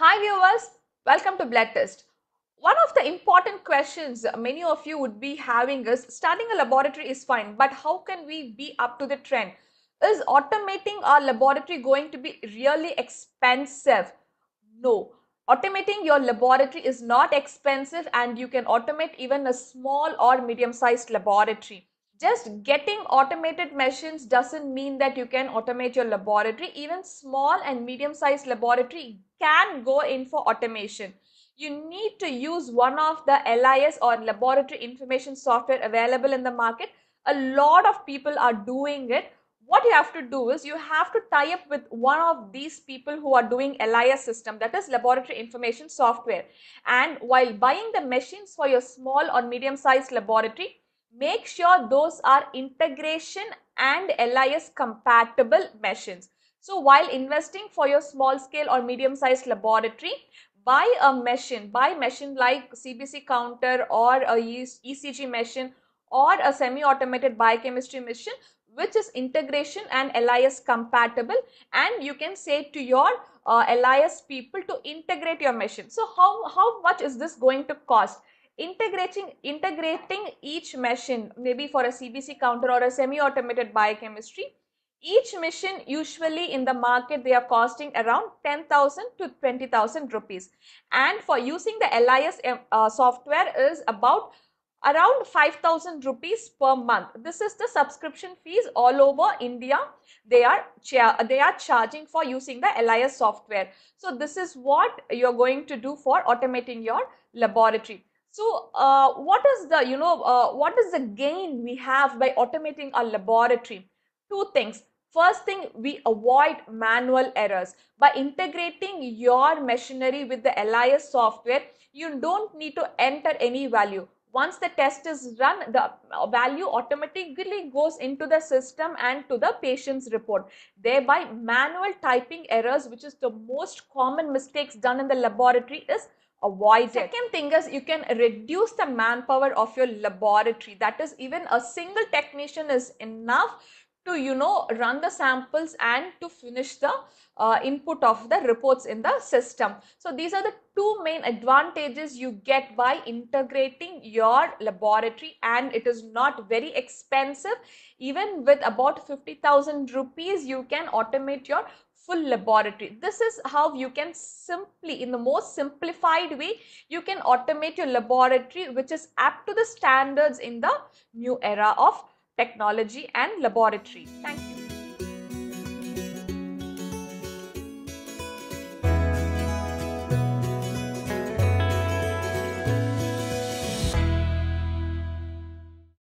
Hi viewers, welcome to Blood Test. One of the important questions many of you would be having is starting a laboratory is fine, but how can we be up to the trend? Is automating our laboratory going to be really expensive? No. Automating your laboratory is not expensive and you can automate even a small or medium sized laboratory just getting automated machines doesn't mean that you can automate your laboratory. Even small and medium sized laboratory can go in for automation. You need to use one of the LIS or laboratory information software available in the market. A lot of people are doing it. What you have to do is you have to tie up with one of these people who are doing LIS system, that is laboratory information software. And while buying the machines for your small or medium sized laboratory, Make sure those are integration and LIS compatible machines. So while investing for your small scale or medium sized laboratory, buy a machine, buy machine like CBC counter or a ECG machine or a semi-automated biochemistry machine which is integration and LIS compatible and you can say to your uh, LIS people to integrate your machine. So how, how much is this going to cost? integrating integrating each machine maybe for a cbc counter or a semi automated biochemistry each machine usually in the market they are costing around 10000 to 20000 rupees and for using the lis uh, uh, software is about around 5000 rupees per month this is the subscription fees all over india they are they are charging for using the lis software so this is what you're going to do for automating your laboratory so uh, what is the, you know, uh, what is the gain we have by automating our laboratory? Two things. First thing, we avoid manual errors. By integrating your machinery with the LIS software, you don't need to enter any value. Once the test is run, the uh, value automatically goes into the system and to the patient's report. Thereby, manual typing errors, which is the most common mistakes done in the laboratory, is avoid Second it. Second thing is you can reduce the manpower of your laboratory. That is even a single technician is enough to you know run the samples and to finish the uh, input of the reports in the system. So these are the two main advantages you get by integrating your laboratory and it is not very expensive. Even with about 50,000 rupees you can automate your full laboratory. This is how you can simply, in the most simplified way, you can automate your laboratory, which is up to the standards in the new era of technology and laboratory. Thank you.